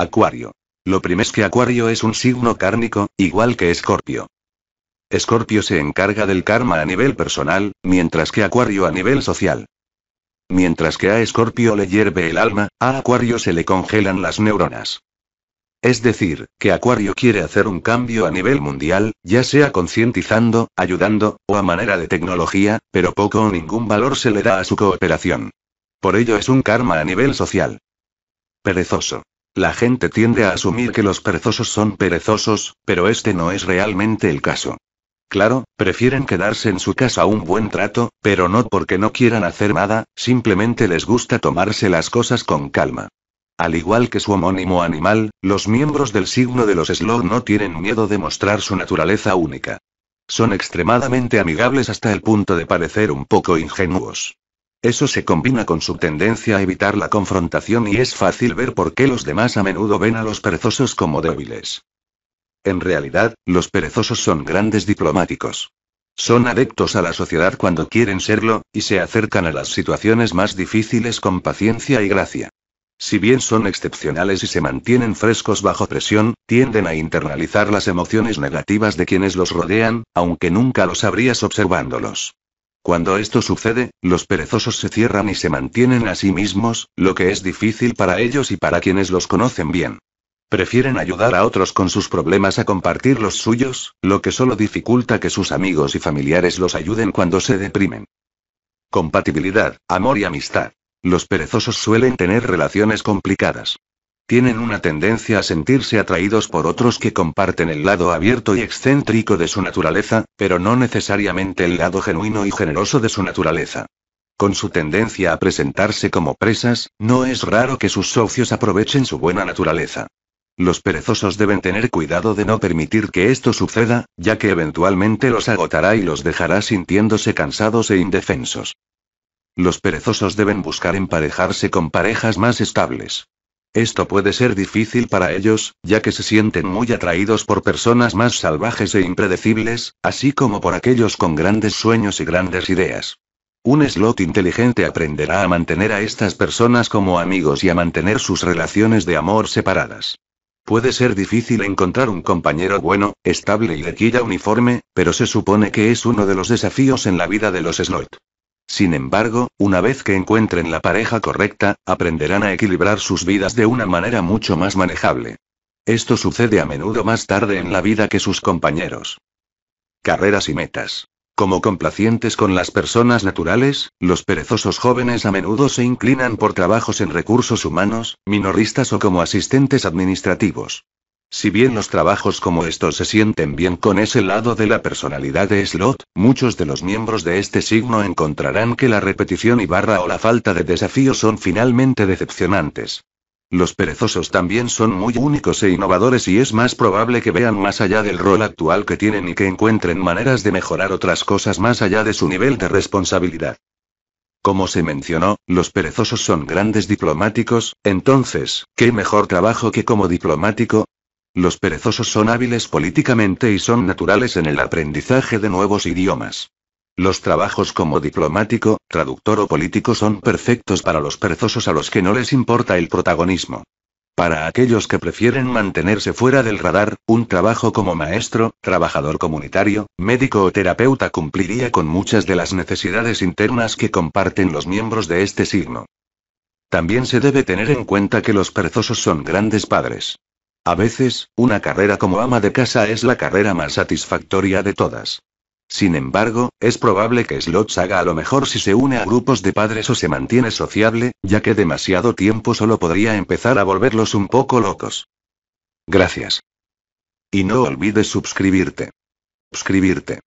Acuario. Lo primero es que Acuario es un signo cárnico, igual que Escorpio. Escorpio se encarga del karma a nivel personal, mientras que Acuario a nivel social. Mientras que a Escorpio le hierve el alma, a Acuario se le congelan las neuronas. Es decir, que Acuario quiere hacer un cambio a nivel mundial, ya sea concientizando, ayudando, o a manera de tecnología, pero poco o ningún valor se le da a su cooperación. Por ello es un karma a nivel social. Perezoso. La gente tiende a asumir que los perezosos son perezosos, pero este no es realmente el caso. Claro, prefieren quedarse en su casa un buen trato, pero no porque no quieran hacer nada, simplemente les gusta tomarse las cosas con calma. Al igual que su homónimo animal, los miembros del signo de los slow no tienen miedo de mostrar su naturaleza única. Son extremadamente amigables hasta el punto de parecer un poco ingenuos. Eso se combina con su tendencia a evitar la confrontación y es fácil ver por qué los demás a menudo ven a los perezosos como débiles. En realidad, los perezosos son grandes diplomáticos. Son adeptos a la sociedad cuando quieren serlo, y se acercan a las situaciones más difíciles con paciencia y gracia. Si bien son excepcionales y se mantienen frescos bajo presión, tienden a internalizar las emociones negativas de quienes los rodean, aunque nunca los habrías observándolos. Cuando esto sucede, los perezosos se cierran y se mantienen a sí mismos, lo que es difícil para ellos y para quienes los conocen bien. Prefieren ayudar a otros con sus problemas a compartir los suyos, lo que solo dificulta que sus amigos y familiares los ayuden cuando se deprimen. Compatibilidad, amor y amistad. Los perezosos suelen tener relaciones complicadas. Tienen una tendencia a sentirse atraídos por otros que comparten el lado abierto y excéntrico de su naturaleza, pero no necesariamente el lado genuino y generoso de su naturaleza. Con su tendencia a presentarse como presas, no es raro que sus socios aprovechen su buena naturaleza. Los perezosos deben tener cuidado de no permitir que esto suceda, ya que eventualmente los agotará y los dejará sintiéndose cansados e indefensos. Los perezosos deben buscar emparejarse con parejas más estables. Esto puede ser difícil para ellos, ya que se sienten muy atraídos por personas más salvajes e impredecibles, así como por aquellos con grandes sueños y grandes ideas. Un slot inteligente aprenderá a mantener a estas personas como amigos y a mantener sus relaciones de amor separadas. Puede ser difícil encontrar un compañero bueno, estable y de quilla uniforme, pero se supone que es uno de los desafíos en la vida de los slot. Sin embargo, una vez que encuentren la pareja correcta, aprenderán a equilibrar sus vidas de una manera mucho más manejable. Esto sucede a menudo más tarde en la vida que sus compañeros. Carreras y metas. Como complacientes con las personas naturales, los perezosos jóvenes a menudo se inclinan por trabajos en recursos humanos, minoristas o como asistentes administrativos. Si bien los trabajos como estos se sienten bien con ese lado de la personalidad de Slot, muchos de los miembros de este signo encontrarán que la repetición y barra o la falta de desafío son finalmente decepcionantes. Los perezosos también son muy únicos e innovadores y es más probable que vean más allá del rol actual que tienen y que encuentren maneras de mejorar otras cosas más allá de su nivel de responsabilidad. Como se mencionó, los perezosos son grandes diplomáticos, entonces, ¿qué mejor trabajo que como diplomático, los perezosos son hábiles políticamente y son naturales en el aprendizaje de nuevos idiomas. Los trabajos como diplomático, traductor o político son perfectos para los perezosos a los que no les importa el protagonismo. Para aquellos que prefieren mantenerse fuera del radar, un trabajo como maestro, trabajador comunitario, médico o terapeuta cumpliría con muchas de las necesidades internas que comparten los miembros de este signo. También se debe tener en cuenta que los perezosos son grandes padres. A veces, una carrera como ama de casa es la carrera más satisfactoria de todas. Sin embargo, es probable que Slots haga a lo mejor si se une a grupos de padres o se mantiene sociable, ya que demasiado tiempo solo podría empezar a volverlos un poco locos. Gracias. Y no olvides suscribirte. Suscribirte.